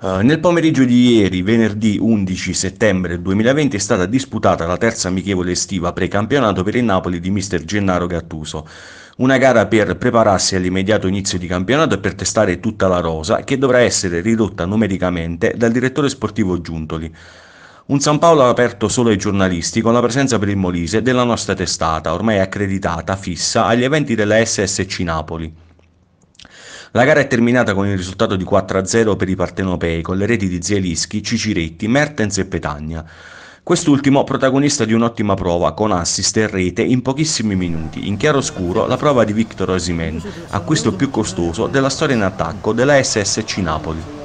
Uh, nel pomeriggio di ieri, venerdì 11 settembre 2020, è stata disputata la terza amichevole estiva precampionato per il Napoli di mister Gennaro Gattuso. Una gara per prepararsi all'immediato inizio di campionato e per testare tutta la rosa, che dovrà essere ridotta numericamente dal direttore sportivo Giuntoli. Un San Paolo aperto solo ai giornalisti, con la presenza per il Molise della nostra testata, ormai accreditata, fissa, agli eventi della SSC Napoli. La gara è terminata con il risultato di 4-0 per i partenopei, con le reti di Zielischi, Ciciretti, Mertens e Petagna. Quest'ultimo protagonista di un'ottima prova con assist e rete in pochissimi minuti, in chiaroscuro la prova di Victor Osimen, acquisto più costoso della storia in attacco della SSC Napoli.